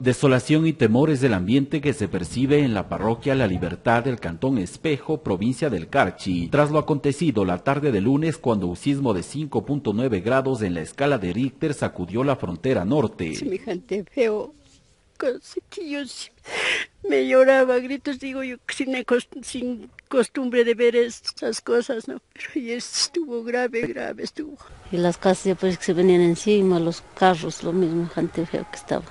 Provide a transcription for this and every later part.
Desolación y temores del ambiente que se percibe en la parroquia La Libertad del Cantón Espejo, provincia del Carchi, tras lo acontecido la tarde de lunes cuando un sismo de 5.9 grados en la escala de Richter sacudió la frontera norte. Semejante feo, cosa que me lloraba gritos, digo yo, sin, sin costumbre de ver estas cosas, ¿no? Pero estuvo grave, grave estuvo. Y las casas pues que se venían encima, los carros, lo mismo, gente feo que estaban.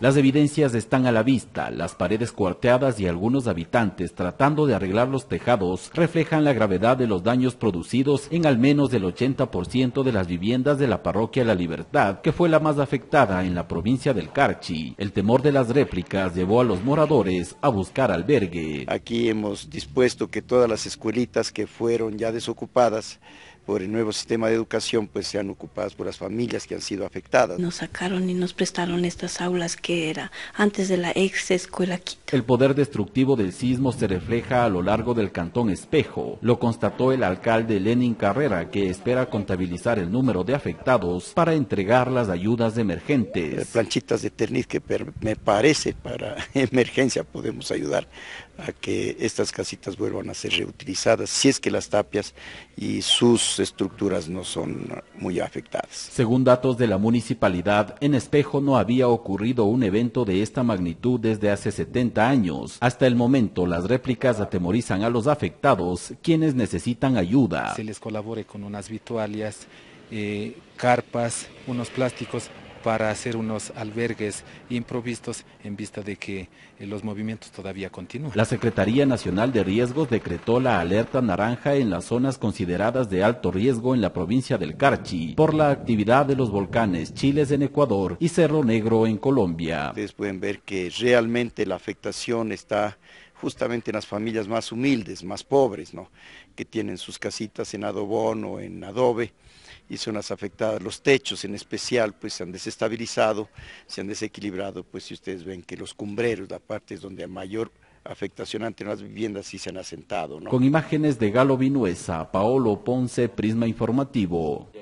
Las evidencias están a la vista, las paredes cuarteadas y algunos habitantes tratando de arreglar los tejados reflejan la gravedad de los daños producidos en al menos del 80% de las viviendas de la parroquia La Libertad, que fue la más afectada en la provincia del Carchi. El temor de las réplicas llevó a los moradores a buscar albergue. Aquí hemos dispuesto que todas las escuelitas que fueron ya desocupadas por el nuevo sistema de educación pues sean ocupadas por las familias que han sido afectadas. Nos sacaron y nos prestaron estas aulas que era antes de la ex escuela aquí El poder destructivo del sismo se refleja a lo largo del cantón Espejo. Lo constató el alcalde Lenin Carrera que espera contabilizar el número de afectados para entregar las ayudas emergentes. Eh, planchitas de terniz que me parece para emergencia podemos ayudar a que estas casitas vuelvan a ser reutilizadas si es que las tapias y sus estructuras no son muy afectadas. Según datos de la municipalidad, en Espejo no había ocurrido un evento de esta magnitud desde hace 70 años. Hasta el momento, las réplicas atemorizan a los afectados, quienes necesitan ayuda. Se les colabore con unas vituallas, eh, carpas, unos plásticos para hacer unos albergues improvistos en vista de que eh, los movimientos todavía continúan. La Secretaría Nacional de Riesgos decretó la alerta naranja en las zonas consideradas de alto riesgo en la provincia del Carchi por la actividad de los volcanes Chiles en Ecuador y Cerro Negro en Colombia. Ustedes pueden ver que realmente la afectación está justamente en las familias más humildes, más pobres, ¿no? que tienen sus casitas en adobón o en adobe y son las afectadas. Los techos en especial pues se han desestabilizado, se han desequilibrado, pues si ustedes ven que los cumbreros, la parte es donde hay mayor afectación ante las viviendas sí se han asentado. ¿no? Con imágenes de Galo Vinuesa, Paolo Ponce, Prisma Informativo.